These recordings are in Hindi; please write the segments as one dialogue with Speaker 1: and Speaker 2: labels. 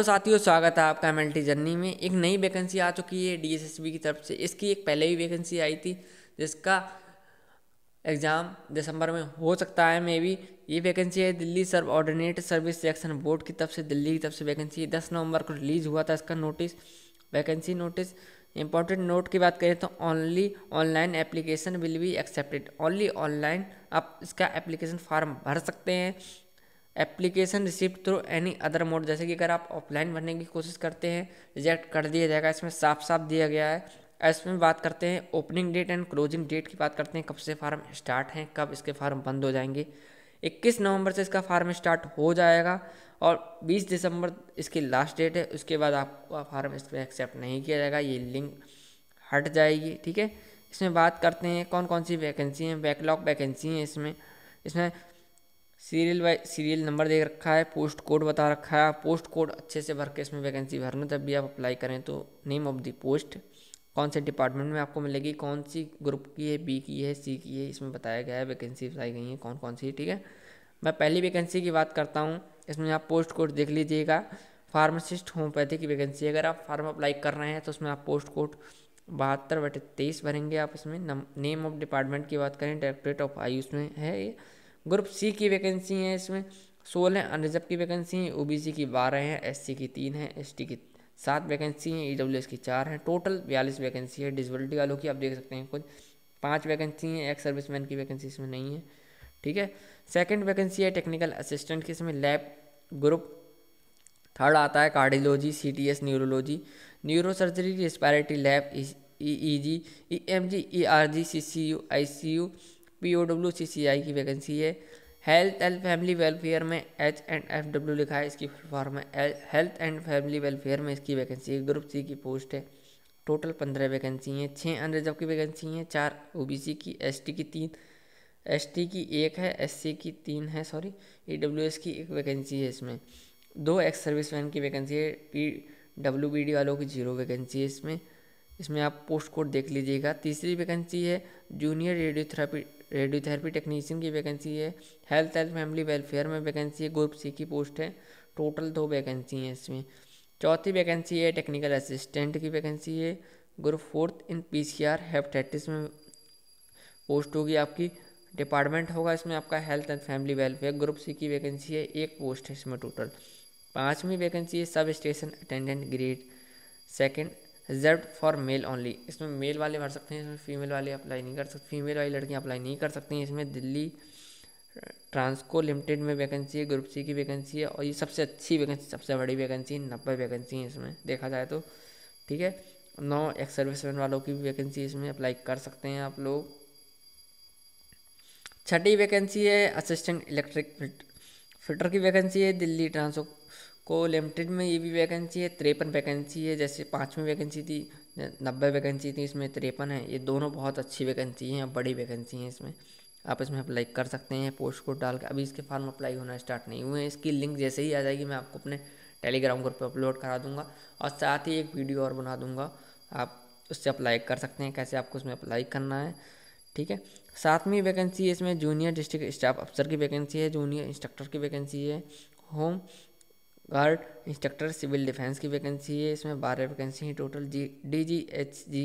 Speaker 1: तो साथियों स्वागत है आपका एम एल जर्नी में एक नई वैकेंसी आ चुकी है डी एस एस बी की तरफ से इसकी एक पहले ही वैकेंसी आई थी जिसका एग्ज़ाम दिसंबर में हो सकता है मे बी ये वैकेंसी है Delhi subordinate service section board की तरफ से दिल्ली की तरफ से वैकेंसी दस नवंबर को रिलीज़ हुआ था इसका notice vacancy notice important note की बात करें तो only online application will be accepted only online आप इसका एप्लीकेशन फॉर्म भर सकते हैं application receipt through any other mode जैसे कि अगर आप ऑफलाइन भरने की कोशिश करते हैं रिजेक्ट कर दिया जाएगा इसमें साफ साफ दिया गया है इसमें बात करते हैं opening date and closing date की बात करते हैं कब से फार्म स्टार्ट हैं कब इसके फार्म बंद हो जाएंगे 21 नवंबर से इसका फार्म स्टार्ट हो जाएगा और 20 दिसंबर इसकी लास्ट डेट है उसके बाद आपका फार्म इस पर एक्सेप्ट नहीं किया जाएगा ये लिंक हट जाएगी ठीक है इसमें बात करते हैं कौन कौन सी वैकेंसी हैं बैकलॉग वैकेंसी हैं इसमें इसमें सीरियल वाइज सीरियल नंबर दे रखा है पोस्ट कोड बता रखा है पोस्ट कोड अच्छे से भर के इसमें वैकेंसी भरना जब भी आप अप्लाई करें तो नेम ऑफ दी पोस्ट कौन से डिपार्टमेंट में आपको मिलेगी कौन सी ग्रुप की है बी की है सी की है इसमें बताया गया है वैकेंसी बताई गई है कौन कौन सी ठीक है मैं पहली वैकेंसी की बात करता हूँ इसमें आप पोस्ट कोड देख लीजिएगा फार्मासिस्ट होम्योपैथी की वैकेंसी अगर आप फार्म अप्लाई कर रहे हैं तो उसमें आप पोस्ट कोड बहत्तर बटे तेईस भरेंगे आप इसमें नेम ऑफ डिपार्टमेंट की बात करें डायरेक्टोरेट ऑफ आयुष में है ये ग्रुप सी की वैकेंसी हैं इसमें सोलह अनरिजर्व की वैकेंसी हैं ओ की बारह हैं एस की तीन हैं एस की सात वैकेंसी हैं ई की चार हैं टोटल बयालीस वैकेंसी है डिसेबिलिटी वालों की आप देख सकते हैं कुछ पाँच वैकेंसी हैं एक सर्विसमैन की वैकेंसी इसमें नहीं है ठीक है सेकंड वैकेंसी है टेक्निकल असिस्टेंट की इसमें लैब ग्रुप थर्ड आता है cardiology C T S neurology neuro surgery respiratory lab E E G E M G E R G C C U I C U P O W C C I की वैकेंसी है हेल्थ एंड फैमिली वेलफेयर में एच एंड एफ डब्ल्यू लिखा है इसकी फॉर्म है हेल्थ एंड फैमिली वेलफेयर में इसकी वैकेंसी है ग्रुप सी की पोस्ट है टोटल पंद्रह वैकेंसी हैं छः अनरिजर्व की वैकेंसी हैं चार ओ बी सी की एस टी की तीन एस टी की एक है एस सी की तीन है सॉरी ई डब्ल्यू एस की एक वैकेंसी है इसमें दो एक्स सर्विस मैन की वैकेंसी है पी डब्ल्यू बी डी वालों की जीरो वैकेंसी है इसमें इसमें आप पोस्ट कोड देख लीजिएगा तीसरी वैकेंसी है जूनियर रेडियोथेरापी रेडियोथेरेपी टेक्नीशियन की वैकेंसी है हेल्थ एंड फैमिली वेलफेयर में वैकेंसी है ग्रुप सी की पोस्ट है टोटल दो वैकेंसी हैं इसमें चौथी वैकेंसी है टेक्निकल असिस्टेंट की वैकेंसी है group fourth in P C R hepatitis में पोस्ट होगी आपकी डिपार्टमेंट होगा इसमें आपका health and family welfare group C की वैकेंसी है एक पोस्ट है इसमें टोटल पाँचवीं वैकेंसी है sub station attendant grade second reserve for male only इसमें मेल वाले भर सकते हैं इसमें फीमेल वाले अप्लाई नहीं कर सकते फीमेल वाली लड़कियाँ अप्लाई नहीं कर सकती हैं इसमें दिल्ली ट्रांसको लिमिटेड में वैकेंसी है ग्रुप सी की वैकेंसी है और ये सबसे अच्छी वैकेंसी सबसे बड़ी वैकेंसी है नब्बे वैकेंसी है इसमें देखा जाए तो ठीक है नौ एक्स सर्विसमैन वालों की भी वैकेंसी इसमें अप्लाई कर सकते हैं आप लोग छठी वैकेंसी है असिस्टेंट इलेक्ट्रिक फिटर की वैकेंसी है दिल्ली ट्रांसो को लिमिटेड में ये भी वैकेंसी है तिरपन वैकेंसी है जैसे पाँचवीं वैकेंसी थी नब्बे वैकेंसी थी इसमें तिरपन है ये दोनों बहुत अच्छी वैकेंसी हैं बड़ी वैकेंसी हैं इसमें आप इसमें अप्लाई कर सकते हैं पोस्ट कोड डाल के अभी इसके फॉर्म अप्लाई होना स्टार्ट नहीं हुए हैं इसकी लिंक जैसे ही आ जाएगी मैं आपको अपने टेलीग्राम ग्रुप पर अपलोड करा दूँगा और साथ ही एक वीडियो और बना दूंगा आप उससे अप्लाई कर सकते हैं कैसे आपको उसमें अप्लाई करना है ठीक है सातवीं वैकेंसी है इसमें जूनियर डिस्ट्रिक्ट स्टाफ अफसर की वैकेंसी है जूनियर इंस्ट्रक्टर की वैकेंसी है home guard instructor civil defence की वैकेंसी है इसमें बारह वैकेंसी हैं total G D G H G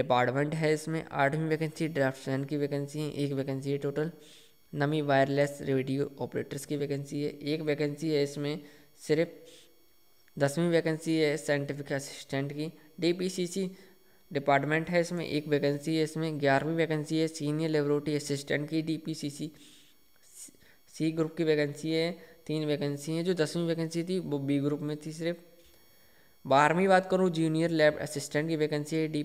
Speaker 1: department है इसमें आठवीं वैकेंसी ड्राफ्टमैन की वैकेंसी है एक वैकेंसी है टोटल नमी वायरलेस रेडियो ऑपरेटर्स की वैकेंसी है एक वैकेंसी है इसमें सिर्फ दसवीं वैकेंसी है साइंटिफिक असिस्टेंट की डी डिपार्टमेंट है इसमें एक वैकेंसी है इसमें ग्यारहवीं वैकेंसी है सीनियर लेबोरेटरी असिस्टेंट की डी सी ग्रुप की वैकेंसी है तीन वैकेंसी हैं जो दसवीं वैकेंसी थी वो बी ग्रुप में थी सिर्फ बारहवीं बात करूँ जूनियर लैब असिस्टेंट की वैकेंसी है डी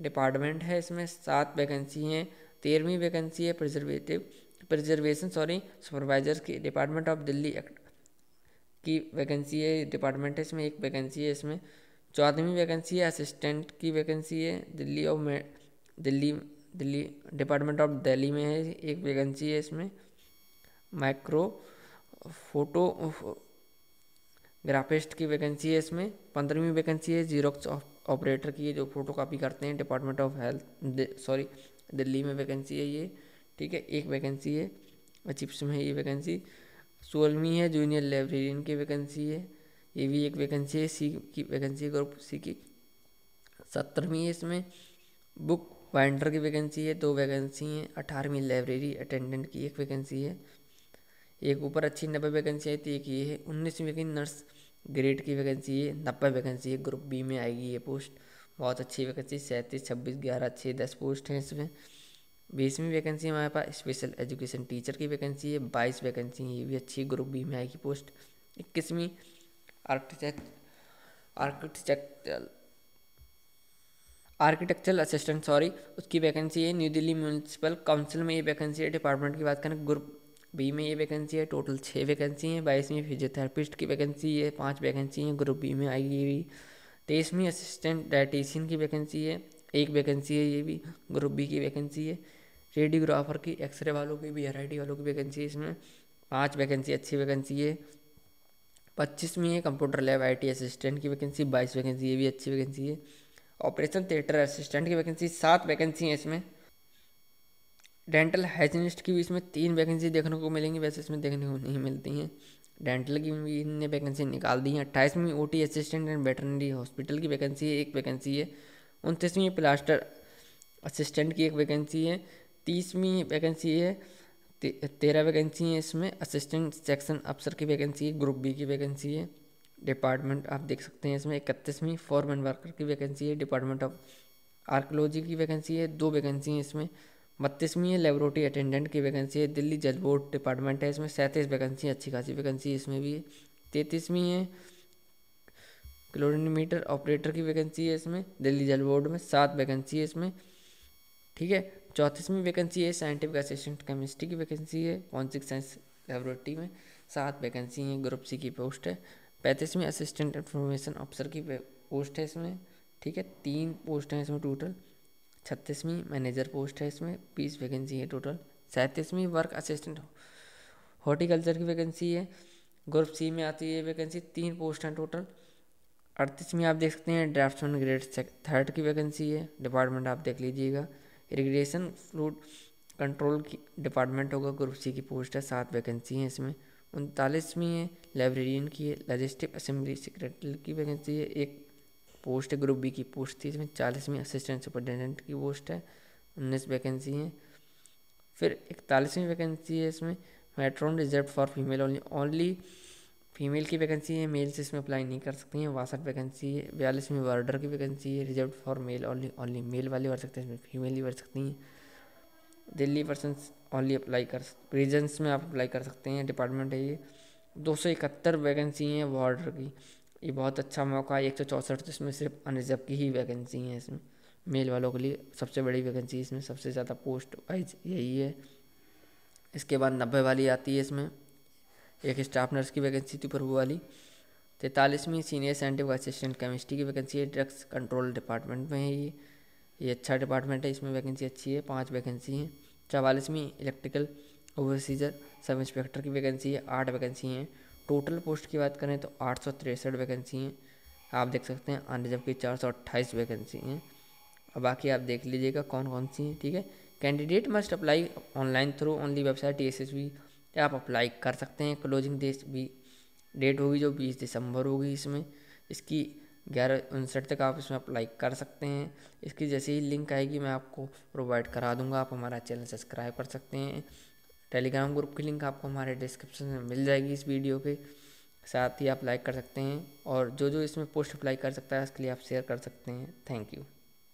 Speaker 1: डिपार्टमेंट है इसमें सात वैकेंसी हैं तेरहवीं वैकेंसी है प्रिजर्वेटिव प्रिजर्वेशन सॉरी सुपरवाइजर की डिपार्टमेंट ऑफ दिल्ली एक्ट की वैकेंसी है डिपार्टमेंट है इसमें एक वैकेंसी है इसमें चौदहवीं वैकेंसी है असिस्टेंट की वैकेंसी है दिल्ली और दिल्ली दिल्ली डिपार्टमेंट ऑफ दिल्ली में है एक वैकेंसी है इसमें माइक्रो फोटो ग्राफिस्ट की वैकेंसी है इसमें पंद्रहवीं वैकेंसी है जीरोक्स ऑपरेटर की है जो फोटो कापी करते हैं department of health sorry Delhi में वैकेंसी है ये ठीक है एक वैकेंसी है अचिप्स में ये वैकेंसी सोलहवीं है जूनियर लाइब्रेरियन की वैकेंसी है ये भी एक वैकेंसी है सी की वैकेंसी है ग्रुप सी की सत्रहवीं है इसमें बुक बाइंडर की वैकेंसी है दो वैकेंसी हैं अठारहवीं लाइब्रेरी अटेंडेंट की एक वैकेंसी है एक ऊपर अच्छी नब्बे वैकेंसी आई थी एक ये है उन्नीस वैकेंसी नर्स ग्रेड की वैकेंसी है नब्बे वैकेंसी है ग्रुप बी में आएगी ये पोस्ट बहुत अच्छी वैकेंसी सैंतीस छब्बीस ग्यारह छः दस पोस्ट हैं इसमें बीसवीं वैकेंसी हमारे पास स्पेशल एजुकेशन टीचर की वैकेंसी है बाईस वैकेंसी ये भी अच्छी ग्रुप बी में आएगी पोस्ट इक्कीसवीं architect architecture architectural assistant sorry उसकी वैकेंसी है न्यू दिल्ली म्यूनसिपल काउंसिल में ये वैकेंसी है डिपार्टमेंट की बात करें ग्रुप बी में ये वैकेंसी है टोटल छः वैकेंसी हैं बाईसवीं फिजियोथेरापिस्ट की वैकेंसी है पाँच वैकेंसी हैं ग्रुप बी में आई ये भी तेईसवीं असिस्टेंट डाइटिशियन की वैकेंसी है एक वैकेंसी है ये भी ग्रुप बी की वैकेंसी है रेडियोग्राफर की एक्सरे वालों की भी आर वालों की वैकेंसी है इसमें पाँच वैकेंसी अच्छी वैकेंसी है पच्चीसवीं है कंप्यूटर लैब टी असिस्टेंट की वैकेंसी बाईस वैकेंसी ये भी अच्छी वैकेंसी है ऑपरेशन थिएटर असिस्टेंट की वैकेंसी सात वैकेंसी हैं इसमें डेंटल हाइजीनिस्ट की भी इसमें तीन वैकेंसी देखने को मिलेंगी वैसे इसमें देखने को नहीं मिलती हैं डेंटल की भी इनने वैकेंसी निकाल दी है अट्ठाईसवीं O T assistant and veterinary hospital की वैकेंसी है एक वैकेंसी है उनतीसवीं प्लास्टर असिस्टेंट की एक वैकेंसी है तीसवीं वैकेंसी है तेरह वैकेंसी है इसमें असिस्टेंट सेक्शन अफसर की वैकेंसी है ग्रुप बी की वैकेंसी है डिपार्टमेंट आप देख सकते हैं इसमें इकतीसवीं फॉरमैन वर्कर की वैकेंसी है डिपार्टमेंट ऑफ आर्कोलॉजी की वैकेंसी है दो वैकेंसी हैं इसमें बत्तीसवीं लेबोरेटरी अटेंडेंट की वैकेंसी है दिल्ली जज बोर्ड डिपार्टमेंट है इसमें सैंतीस वैकेंसी अच्छी खासी वैकेंसी इसमें भी है तैंतीसवीं है क्लोरिनमीटर ऑपरेटर की वैकेंसी है इसमें दिल्ली जल बोर्ड में सात वैकेंसी है इसमें ठीक है चौंतीसवीं वैकेंसी है साइंटिफिक असिस्टेंट केमिस्ट्री की वैकेंसी है फॉन्सिक साइंस लेबोरेटरी में सात वैकेंसी हैं ग्रुप सी की पोस्ट है पैंतीसवीं असिस्टेंट इन्फॉर्मेशन ऑफिसर की पोस्ट है इसमें ठीक है तीन पोस्ट हैं इसमें टोटल छत्तीसवीं मैनेजर पोस्ट है इसमें बीस वैकेंसी है टोटल सैंतीसवीं वर्क असिस्टेंट हॉर्टिकल्चर की वैकेंसी है ग्रुप सी में आती है वैकेंसी तीन पोस्ट हैं टोटल अड़तीसवीं आप देख सकते हैं ड्राफ्टमैन ग्रेड थर्ड की वैकेंसी है डिपार्टमेंट आप देख लीजिएगा इरीग्रेशन रूट कंट्रोल की डिपार्टमेंट होगा ग्रुप सी की पोस्ट है सात वैकेंसी हैं इसमें उनतालीसवीं है लाइब्रेरियन की है लजिस्टिक असेंबली सेक्रेटरी की वैकेंसी है एक पोस्ट है ग्रुप बी की पोस्ट थी इसमें चालीसवीं असिस्टेंट सुपरिटेंडेंट की पोस्ट है उन्नीस वैकेंसी हैं फिर इकतालीसवीं वैकेंसी है इसमें matron reserve for female only only female की वैकेंसी है मेल से इसमें अप्लाई नहीं कर सकती हैं बासठ वैकेंसी है बयालीसवीं वार्डर की वैकेंसी है reserve for male only only male वाली भर सकते हैं इसमें फीमेल ही भर सकती हैं दिल्ली पर्सन ओनली अप्लाई कर रीजन्स में आप अप्लाई कर सकते हैं डिपार्टमेंट है ये दो सौ इकहत्तर वैकेंसी हैं वार्डर की ये बहुत अच्छा मौका है एक सौ चौंसठ तो इसमें सिर्फ अनरिजर्व की ही वैकेंसी है इसमें मेल वालों के लिए सबसे बड़ी वैकेंसी इसमें सबसे ज़्यादा पोस्ट वाइज यही है इसके बाद नब्बे वाली आती है इसमें एक स्टाफ नर्स की वैकेंसी थी प्रभु वाली तैंतालीसवीं सीनियर साइंटिफिक असिस्टेंट केमिस्ट्री की वैकेंसी है ड्रग्स कंट्रोल डिपार्टमेंट में है ये ये अच्छा डिपार्टमेंट है इसमें वैकेंसी अच्छी है पाँच वैकेंसी हैं चवालीसवीं इलेक्ट्रिकल ओवरसीजर सब इंस्पेक्टर की वैकेंसी है आठ वैकेंसी हैं टोटल पोस्ट की बात करें तो आठ सौ तिरसठ वैकेंसी हैं आप देख सकते हैं आने जबकि चार सौ अट्ठाईस वैकेंसी हैं और बाकी आप देख लीजिएगा कौन कौन सी हैं ठीक है candidate must apply online through only website T S S B आप अप्लाई कर सकते हैं क्लोजिंग डेट भी डेट होगी जो बीस दिसंबर होगी इसमें इसकी ग्यारह उनसठ तक आप इसमें अप्लाई कर सकते हैं इसकी जैसे ही लिंक आएगी मैं आपको प्रोवाइड करा दूंगा आप हमारा चैनल सब्सक्राइब कर सकते हैं टेलीग्राम ग्रुप की लिंक आपको हमारे डिस्क्रिप्शन में मिल जाएगी इस वीडियो के साथ ही आप लाइक कर सकते हैं और जो जो इसमें पोस्ट अप्लाई कर सकता है उसके लिए आप शेयर कर सकते हैं थैंक यू